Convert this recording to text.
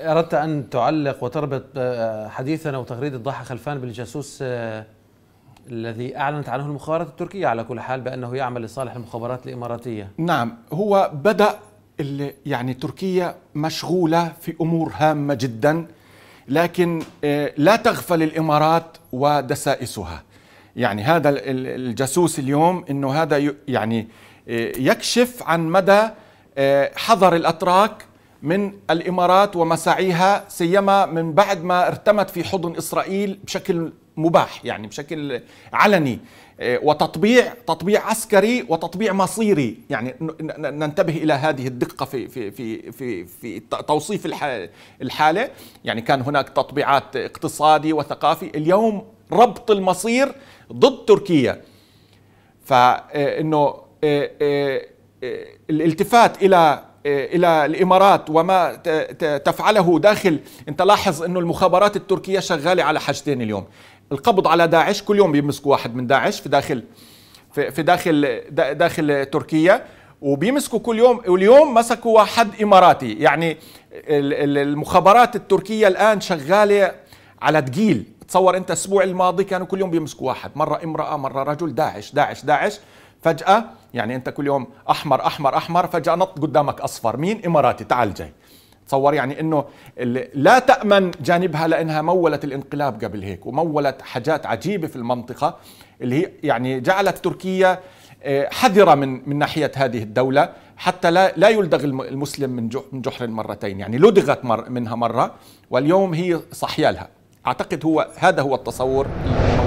أردت أن تعلق وتربط آه، حديثنا وتغريدة ضحى خلفان بالجاسوس آه، الذي أعلنت عنه المخابرات التركية على كل حال بأنه يعمل لصالح المخابرات الإماراتية نعم هو بدأ يعني تركيا مشغولة في أمور هامة جدا لكن آه، لا تغفل الإمارات ودسائسها يعني هذا الجاسوس اليوم أنه هذا يعني يكشف عن مدى حذر الأتراك من الامارات ومساعيها سيما من بعد ما ارتمت في حضن اسرائيل بشكل مباح يعني بشكل علني آه، وتطبيع تطبيع عسكري وتطبيع مصيري يعني ننتبه الى هذه الدقه في في في في, في توصيف الحاله يعني كان هناك تطبيعات اقتصادي وثقافي اليوم ربط المصير ضد تركيا فانه آه، آه، الالتفات الى الى الامارات وما تفعله داخل انت لاحظ انه المخابرات التركيه شغاله على حاجتين اليوم القبض على داعش كل يوم بيمسكوا واحد من داعش في داخل في داخل داخل تركيا وبيمسكوا كل يوم واليوم مسكوا واحد اماراتي يعني المخابرات التركيه الان شغاله على تقيل تصور انت الاسبوع الماضي كانوا كل يوم بيمسكوا واحد مره امراه مره رجل داعش داعش داعش فجأة يعني أنت كل يوم أحمر أحمر أحمر فجأة نط قدامك أصفر مين إماراتي تعال جاي تصور يعني انه لا تامن جانبها لانها مولت الانقلاب قبل هيك ومولت حاجات عجيبه في المنطقه اللي هي يعني جعلت تركيا آه، حذره من من ناحيه هذه الدوله حتى لا لا يلدغ المسلم من جحر مرتين يعني لدغت مر منها مره واليوم هي صحيالها اعتقد هو هذا هو التصور